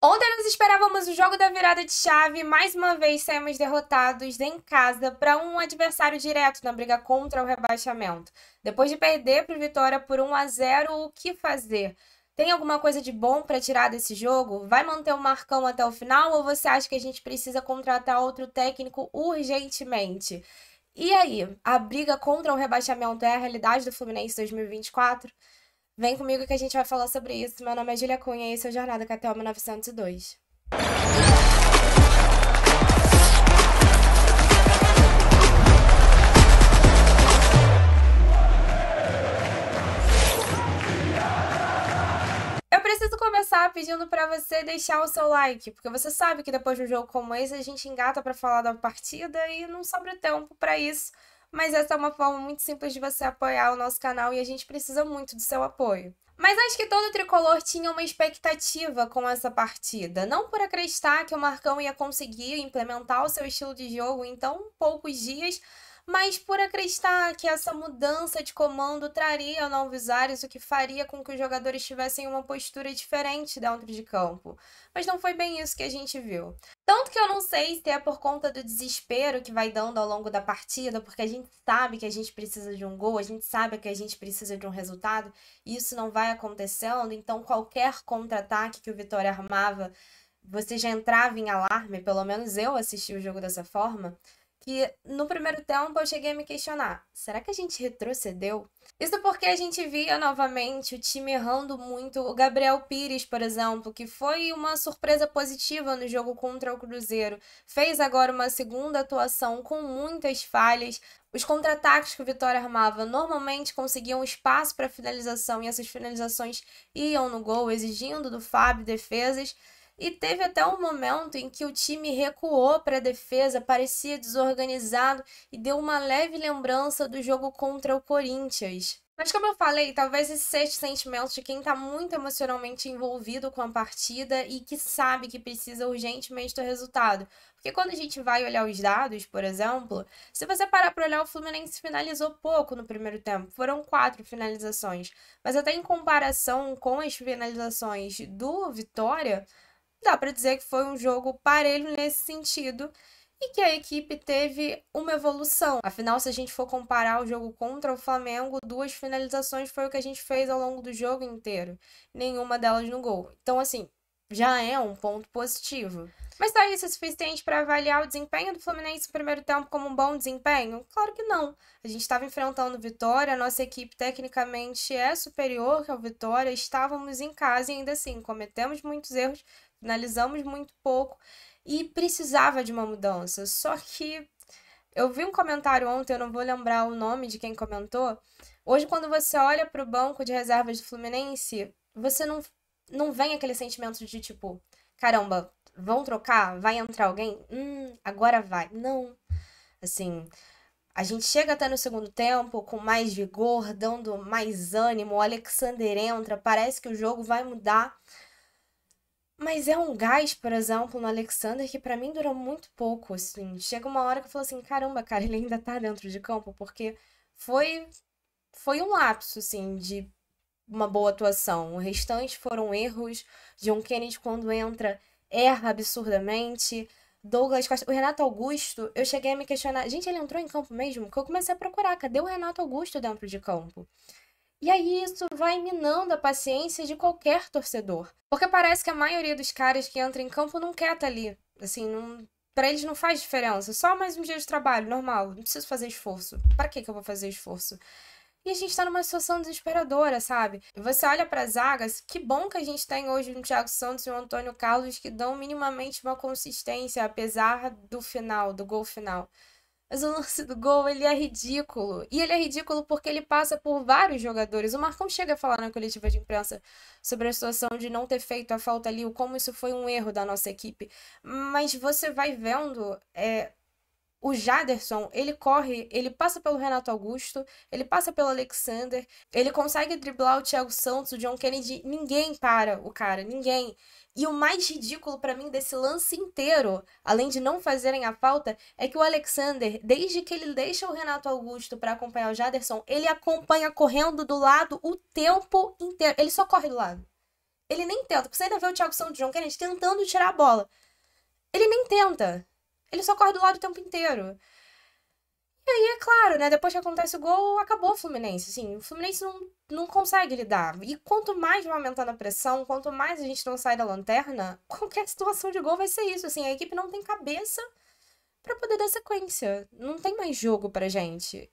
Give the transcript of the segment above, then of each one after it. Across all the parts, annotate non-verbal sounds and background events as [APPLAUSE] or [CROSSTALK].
Ontem nós esperávamos o jogo da virada de chave, mais uma vez saímos derrotados em casa para um adversário direto na briga contra o rebaixamento. Depois de perder para o Vitória por 1 a 0, o que fazer? Tem alguma coisa de bom para tirar desse jogo? Vai manter o Marcão até o final ou você acha que a gente precisa contratar outro técnico urgentemente? E aí, a briga contra o rebaixamento é a realidade do Fluminense 2024? Vem comigo que a gente vai falar sobre isso. Meu nome é Julia Cunha e esse é o Jornada Catel 1902. Eu preciso começar pedindo para você deixar o seu like, porque você sabe que depois de um jogo como esse a gente engata para falar da partida e não sobra tempo para isso mas essa é uma forma muito simples de você apoiar o nosso canal e a gente precisa muito do seu apoio. Mas acho que todo tricolor tinha uma expectativa com essa partida. Não por acreditar que o Marcão ia conseguir implementar o seu estilo de jogo em tão poucos dias, mas por acreditar que essa mudança de comando traria novos ares, o que faria com que os jogadores tivessem uma postura diferente dentro de campo. Mas não foi bem isso que a gente viu. Tanto que eu não sei se é por conta do desespero que vai dando ao longo da partida, porque a gente sabe que a gente precisa de um gol, a gente sabe que a gente precisa de um resultado, e isso não vai acontecendo, então qualquer contra-ataque que o Vitória armava, você já entrava em alarme, pelo menos eu assisti o jogo dessa forma que no primeiro tempo eu cheguei a me questionar: será que a gente retrocedeu? Isso porque a gente via novamente o time errando muito. O Gabriel Pires, por exemplo, que foi uma surpresa positiva no jogo contra o Cruzeiro, fez agora uma segunda atuação com muitas falhas. Os contra-ataques que o Vitória armava normalmente conseguiam espaço para finalização e essas finalizações iam no gol, exigindo do Fábio defesas. E teve até um momento em que o time recuou para a defesa, parecia desorganizado e deu uma leve lembrança do jogo contra o Corinthians. Mas como eu falei, talvez esse seja o sentimento de quem está muito emocionalmente envolvido com a partida e que sabe que precisa urgentemente do resultado. Porque quando a gente vai olhar os dados, por exemplo, se você parar para olhar, o Fluminense finalizou pouco no primeiro tempo. Foram quatro finalizações. Mas até em comparação com as finalizações do Vitória, Dá para dizer que foi um jogo parelho nesse sentido e que a equipe teve uma evolução. Afinal, se a gente for comparar o jogo contra o Flamengo, duas finalizações foi o que a gente fez ao longo do jogo inteiro, nenhuma delas no gol. Então, assim, já é um ponto positivo. Mas tá isso é suficiente para avaliar o desempenho do Fluminense no primeiro tempo como um bom desempenho? Claro que não. A gente estava enfrentando Vitória, a nossa equipe tecnicamente é superior ao Vitória, estávamos em casa e ainda assim cometemos muitos erros finalizamos muito pouco e precisava de uma mudança. Só que eu vi um comentário ontem, eu não vou lembrar o nome de quem comentou. Hoje, quando você olha para o banco de reservas do Fluminense, você não, não vem aquele sentimento de tipo, caramba, vão trocar? Vai entrar alguém? Hum, agora vai. Não. Assim, a gente chega até no segundo tempo com mais vigor, dando mais ânimo. O Alexander entra, parece que o jogo vai mudar. Mas é um gás, por exemplo, no Alexander, que para mim durou muito pouco, assim. Chega uma hora que eu falo assim, caramba, cara, ele ainda tá dentro de campo, porque foi foi um lapso, assim, de uma boa atuação. O restante foram erros. John Kennedy, quando entra, erra absurdamente. Douglas Costa, o Renato Augusto, eu cheguei a me questionar, gente, ele entrou em campo mesmo? Porque eu comecei a procurar, cadê o Renato Augusto dentro de campo? E aí isso vai minando a paciência de qualquer torcedor. Porque parece que a maioria dos caras que entra em campo não quer estar tá ali. Assim, não... para eles não faz diferença. Só mais um dia de trabalho, normal. Não preciso fazer esforço. Para que, que eu vou fazer esforço? E a gente tá numa situação desesperadora, sabe? Você olha para zagas, que bom que a gente tem hoje um Thiago Santos e um Antônio Carlos que dão minimamente uma consistência, apesar do final, do gol final. Mas o lance do gol, ele é ridículo. E ele é ridículo porque ele passa por vários jogadores. O Marcão chega a falar na coletiva de imprensa sobre a situação de não ter feito a falta ali, o como isso foi um erro da nossa equipe. Mas você vai vendo é, o Jaderson, ele corre, ele passa pelo Renato Augusto, ele passa pelo Alexander, ele consegue driblar o Thiago Santos, o John Kennedy, ninguém para o cara, ninguém. E o mais ridículo para mim desse lance inteiro, além de não fazerem a falta, é que o Alexander, desde que ele deixa o Renato Augusto para acompanhar o Jaderson, ele acompanha correndo do lado o tempo inteiro. Ele só corre do lado. Ele nem tenta, porque você ainda vê o Thiago Santos e o John Kennedy tentando tirar a bola. Ele nem tenta. Ele só corre do lado o tempo inteiro. E aí, é claro, né? Depois que acontece o gol, acabou o Fluminense. Assim, o Fluminense não, não consegue lidar. E quanto mais vai aumentando a pressão, quanto mais a gente não sai da lanterna, [LAUGHS] qualquer situação de gol vai ser isso. Assim, a equipe não tem cabeça para poder dar sequência. Não tem mais jogo pra gente.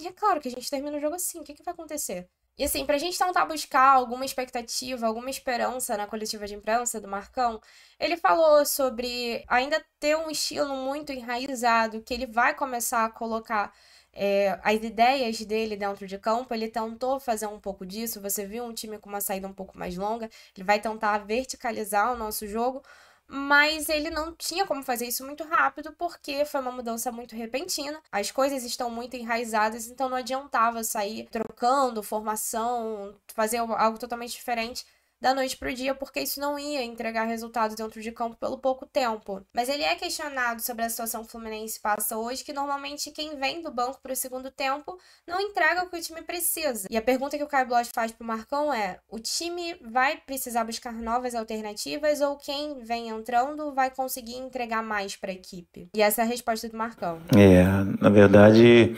E é claro que a gente termina o jogo assim. O que, que vai acontecer? E assim, pra gente tentar buscar alguma expectativa, alguma esperança na coletiva de imprensa do Marcão, ele falou sobre ainda ter um estilo muito enraizado, que ele vai começar a colocar é, as ideias dele dentro de campo, ele tentou fazer um pouco disso. Você viu um time com uma saída um pouco mais longa, ele vai tentar verticalizar o nosso jogo, mas ele não tinha como fazer isso muito rápido porque foi uma mudança muito repentina. As coisas estão muito enraizadas, então não adiantava sair trocando formação, fazer algo totalmente diferente da noite para o dia, porque isso não ia entregar resultados dentro de campo pelo pouco tempo. Mas ele é questionado sobre a situação que o Fluminense passa hoje, que normalmente quem vem do banco para o segundo tempo não entrega o que o time precisa. E a pergunta que o Caio Bloch faz para o Marcão é: o time vai precisar buscar novas alternativas ou quem vem entrando vai conseguir entregar mais para a equipe? E essa é a resposta do Marcão. É, na verdade.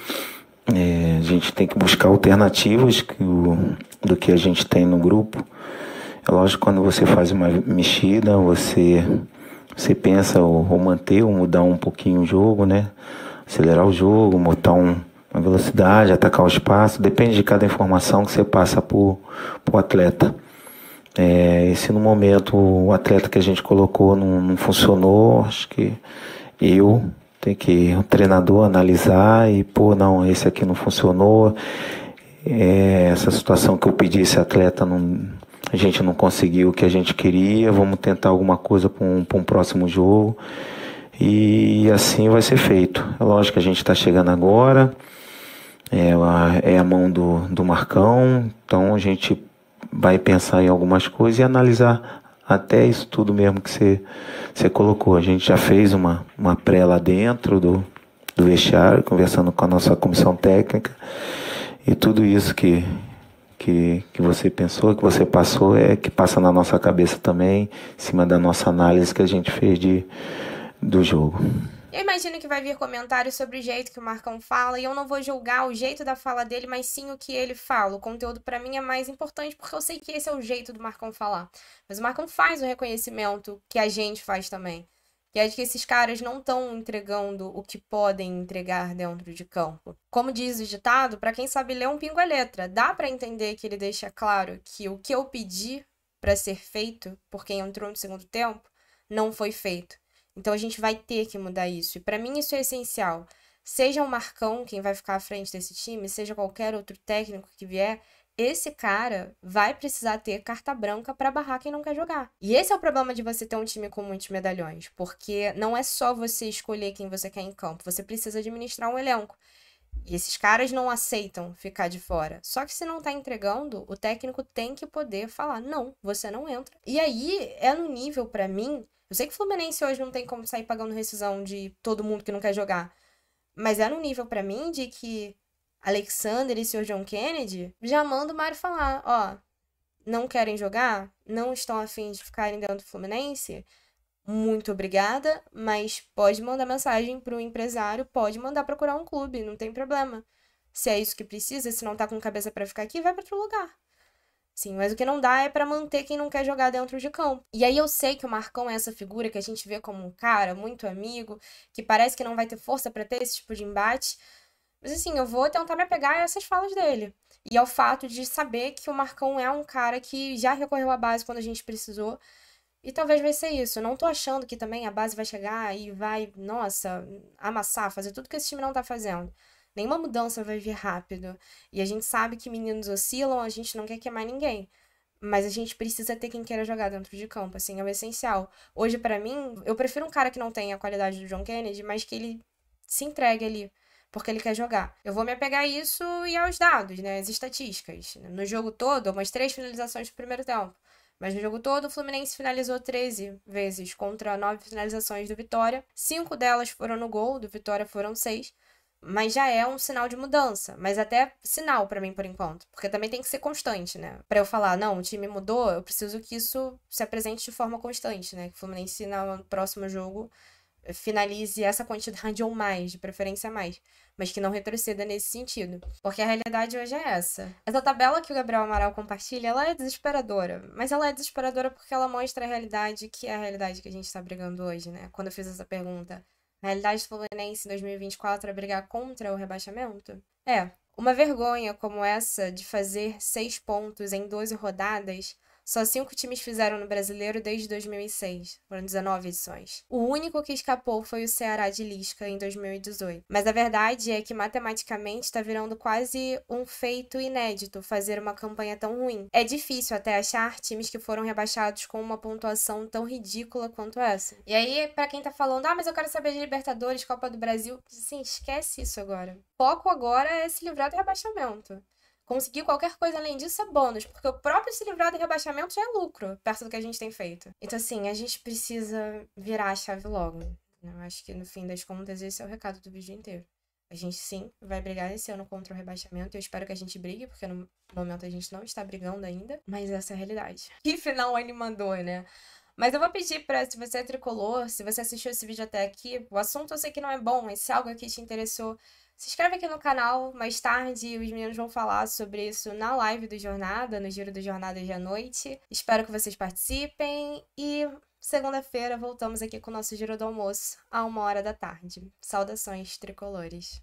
É, a gente tem que buscar alternativas que o, do que a gente tem no grupo. É lógico quando você faz uma mexida, você, você pensa ou, ou manter ou mudar um pouquinho o jogo, né? Acelerar o jogo, montar um, uma velocidade, atacar o espaço, depende de cada informação que você passa para o atleta. É, e se no momento o atleta que a gente colocou não, não funcionou, acho que eu tenho que o treinador analisar e, pô, não, esse aqui não funcionou, é, essa situação que eu pedi esse atleta não a gente não conseguiu o que a gente queria, vamos tentar alguma coisa para um, um, próximo jogo. E assim vai ser feito. É lógico que a gente está chegando agora, é a, é a mão do, do Marcão, então a gente vai pensar em algumas coisas e analisar até isso tudo mesmo que você, você colocou. A gente já fez uma, uma pré lá dentro do, do vestiário, conversando com a nossa comissão técnica e tudo isso que, que, que você pensou, que você passou, é que passa na nossa cabeça também, em cima da nossa análise que a gente fez de, do jogo. Eu imagino que vai vir comentários sobre o jeito que o Marcão fala, e eu não vou julgar o jeito da fala dele, mas sim o que ele fala. O conteúdo para mim é mais importante porque eu sei que esse é o jeito do Marcão falar. Mas o Marcão faz o reconhecimento que a gente faz também. E acho que esses caras não estão entregando o que podem entregar dentro de campo. Como diz o ditado, para quem sabe ler um pingo a é letra, dá para entender que ele deixa claro que o que eu pedi para ser feito por quem entrou no segundo tempo não foi feito. Então a gente vai ter que mudar isso. E para mim isso é essencial. Seja o Marcão quem vai ficar à frente desse time, seja qualquer outro técnico que vier, esse cara vai precisar ter carta branca para barrar quem não quer jogar. E esse é o problema de você ter um time com muitos medalhões, porque não é só você escolher quem você quer em campo, você precisa administrar um elenco. E esses caras não aceitam ficar de fora. Só que se não tá entregando, o técnico tem que poder falar: não, você não entra. E aí é no nível, para mim. Eu sei que o Fluminense hoje não tem como sair pagando rescisão de todo mundo que não quer jogar. Mas é no nível, para mim, de que Alexander e Sr. John Kennedy, já manda o Mário falar, ó, não querem jogar? Não estão afim de ficarem dentro do Fluminense? Muito obrigada, mas pode mandar mensagem para o empresário, pode mandar procurar um clube, não tem problema. Se é isso que precisa, se não tá com cabeça para ficar aqui, vai para outro lugar. Sim, mas o que não dá é para manter quem não quer jogar dentro de campo. E aí eu sei que o Marcão é essa figura que a gente vê como um cara muito amigo, que parece que não vai ter força para ter esse tipo de embate, mas assim, eu vou tentar me apegar a essas falas dele. E ao fato de saber que o Marcão é um cara que já recorreu à base quando a gente precisou. E talvez vai ser isso. Eu não tô achando que também a base vai chegar e vai, nossa, amassar, fazer tudo que esse time não tá fazendo. Nenhuma mudança vai vir rápido. E a gente sabe que meninos oscilam, a gente não quer queimar ninguém. Mas a gente precisa ter quem queira jogar dentro de campo, assim, é o essencial. Hoje, para mim, eu prefiro um cara que não tenha a qualidade do John Kennedy, mas que ele se entregue ali porque ele quer jogar. Eu vou me apegar a isso e aos dados, né? As estatísticas. No jogo todo, umas três finalizações no primeiro tempo. Mas no jogo todo, o Fluminense finalizou 13 vezes contra 9 finalizações do Vitória. Cinco delas foram no gol, do Vitória foram seis. Mas já é um sinal de mudança. Mas até sinal para mim, por enquanto. Porque também tem que ser constante, né? Para eu falar, não, o time mudou, eu preciso que isso se apresente de forma constante, né? Que o Fluminense, no próximo jogo, finalize essa quantidade [LAUGHS] ou mais, de preferência mais, mas que não retroceda nesse sentido, porque a realidade hoje é essa. Essa tabela que o Gabriel Amaral compartilha, ela é desesperadora, mas ela é desesperadora porque ela mostra a realidade que é a realidade que a gente está brigando hoje, né? Quando eu fiz essa pergunta, a realidade fluminense em 2024 é brigar contra o rebaixamento? É, uma vergonha como essa de fazer seis pontos em 12 rodadas só cinco times fizeram no brasileiro desde 2006, foram 19 edições. O único que escapou foi o Ceará de Lisca em 2018. Mas a verdade é que matematicamente está virando quase um feito inédito fazer uma campanha tão ruim. É difícil até achar times que foram rebaixados com uma pontuação tão ridícula quanto essa. E aí, para quem tá falando, ah, mas eu quero saber de Libertadores, Copa do Brasil, sim, esquece isso agora. O foco agora é se livrar do rebaixamento. Conseguir qualquer coisa além disso é bônus, porque o próprio se livrar do rebaixamento já é lucro, perto do que a gente tem feito. Então, assim, a gente precisa virar a chave logo. Né? Eu acho que, no fim das contas, esse é o recado do vídeo inteiro. A gente sim vai brigar esse ano contra o rebaixamento. Eu espero que a gente brigue, porque no momento a gente não está brigando ainda. Mas essa é a realidade. [LAUGHS] Que final ele mandou, né? Mas eu vou pedir para se você é tricolor, se você assistiu esse vídeo até aqui, o assunto eu sei que não é bom, mas se algo aqui te interessou, se inscreve aqui no canal, mais tarde os meninos vão falar sobre isso na live do Jornada, no Giro do Jornada de à noite. Espero que vocês participem e segunda-feira voltamos aqui com o nosso Giro do Almoço, a uma hora da tarde. Saudações tricolores!